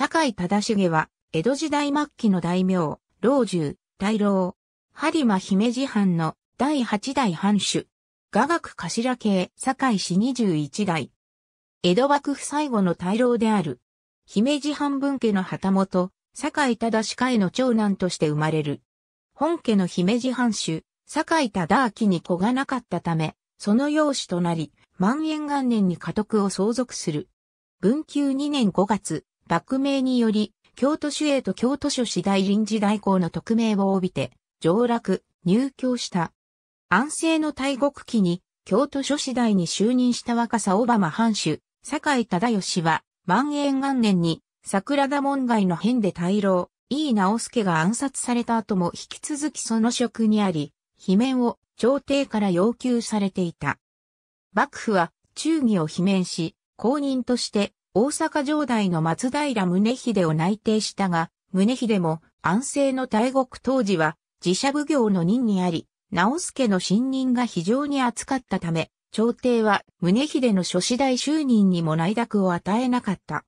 坂井忠重は、江戸時代末期の大名、老中、大老、播磨姫路藩の第八代藩主。雅楽頭系氏二十一代。江戸幕府最後の大老である。姫路藩分家の旗本、堺忠家への長男として生まれる。本家の姫路藩主、堺忠明に子がなかったため、その養子となり、万延元年に家督を相続する。文久2年5月、幕名により、京都守衛と京都所次大臨時代行の特命を帯びて、上洛、入京した。安政の大国期に、京都所次大に就任した若狭小浜藩主、坂井忠義は、万延元年に、桜田門外の変で大老、井伊直助が暗殺された後も引き続きその職にあり、罷免を朝廷から要求されていた。幕府は、忠義を罷免し、公認として大阪城代の松平宗秀を内定したが、宗秀も安政の大国当時は自社奉行の任にあり、直助の信任が非常に厚かったため、朝廷は宗秀の諸子代就任にも内諾を与えなかった。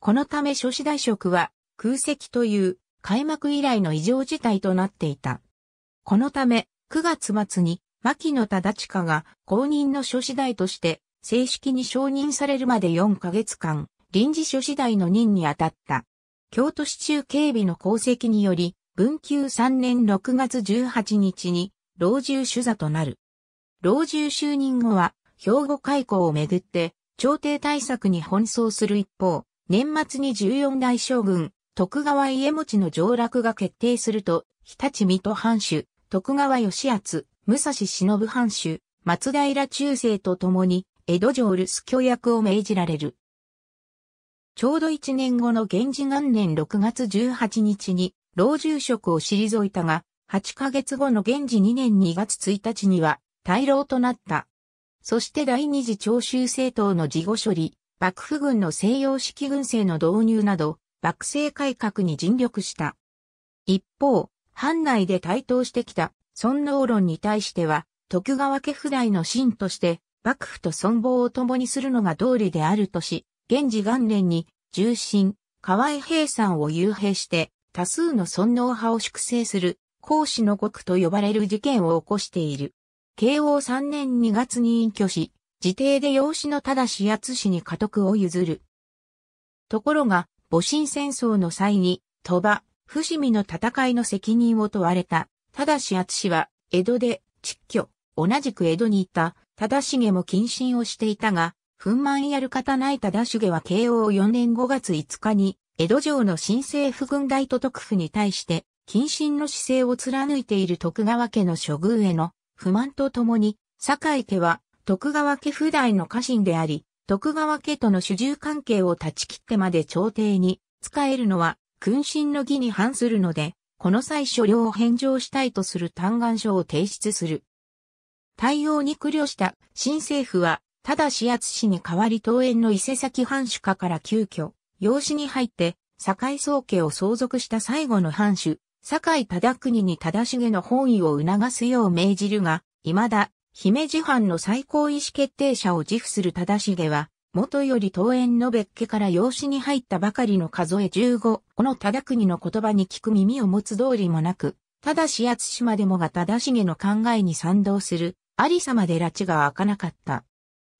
このため諸子代職は空席という開幕以来の異常事態となっていた。このため9月末に牧野忠近が公認の諸子代として正式に承認されるまで4ヶ月間、臨時書次第の任に当たった。京都市中警備の功績により、文久3年6月18日に、老中主座となる。老中就任後は、兵庫開港をめぐって、朝廷対策に奔走する一方、年末に14代将軍、徳川家持の上落が決定すると、日立水戸藩主、徳川義厚、武蔵忍藩主、松平中世と共に、江戸城留守居役を命じられる。ちょうど一年後の源氏元年6月18日に、老住職を退いたが、8ヶ月後の源氏2年2月1日には、大老となった。そして第二次徴収政党の事後処理、幕府軍の西洋式軍政の導入など、幕政改革に尽力した。一方、藩内で台頭してきた、尊王論に対しては、徳川家不代の真として、幕府と存亡を共にするのが道理であるとし、現時元年に、重臣、河合平さんを幽閉して、多数の尊王派を粛清する、孔子の国と呼ばれる事件を起こしている。慶応3年2月に隠居し、自邸で養子の正やつ氏に家督を譲る。ところが、戊辰戦争の際に、鳥羽、伏見の戦いの責任を問われた、正やつ氏は、江戸で、蟄居、同じく江戸にいた、忠重も謹慎をしていたが、憤満やる方ない忠重は慶応4年5月5日に、江戸城の新政府軍大都督府に対して、謹慎の姿勢を貫いている徳川家の処遇への不満とともに、酒井家は徳川家不代の家臣であり、徳川家との主従関係を断ち切ってまで朝廷に使えるのは君臣の義に反するので、この際所領を返上したいとする嘆願書を提出する。対応に苦慮した新政府は、ただし厚市に代わり東園の伊勢崎藩主家から急遽、養子に入って、堺宗家を相続した最後の藩主、堺忠国に忠重の本意を促すよう命じるが、未だ、姫路藩の最高意思決定者を自負する忠重は、元より東園の別家から養子に入ったばかりの数え15、この忠国の言葉に聞く耳を持つ通りもなく、ただし厚島でもが忠重の考えに賛同する、ありさまで拉致が開かなかった。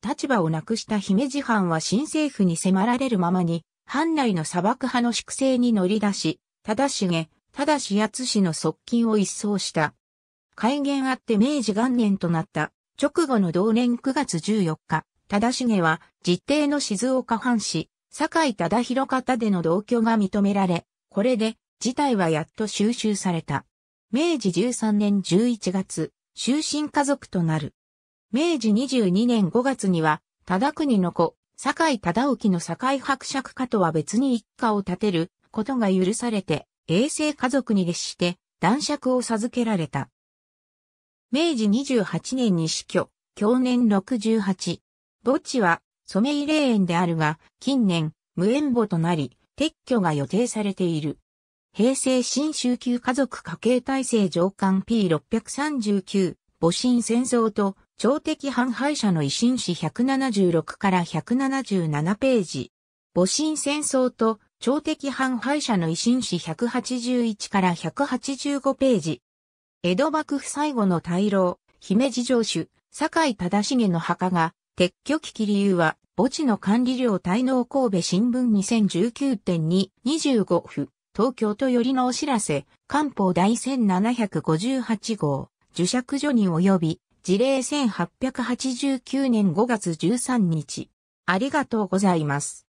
立場をなくした姫路藩は新政府に迫られるままに、藩内の砂漠派の粛清に乗り出し、忠重、忠しやつしの側近を一掃した。改元あって明治元年となった直後の同年9月14日、忠重は実定の静岡藩士、堺忠広方での同居が認められ、これで事態はやっと収集された。明治13年11月、終身家族となる。明治22年5月には、忠国の子、堺井忠興の堺井伯爵家とは別に一家を建てることが許されて、衛生家族に列して、男爵を授けられた。明治28年に死去、享年68。墓地は、染井霊園であるが、近年、無縁墓となり、撤去が予定されている。平成新宗級家族家計体制上官 P639、母親戦争と、朝敵反敗者の維新史176から177ページ。母親戦争と、朝敵反敗者の維新史181から185ページ。江戸幕府最後の大老、姫路城主、酒井忠重の墓が、撤去危機理由は、墓地の管理料滞納神戸新聞2019.225府。東京都よりのお知らせ、官報第1758号、受釈所に及び、事例1889年5月13日。ありがとうございます。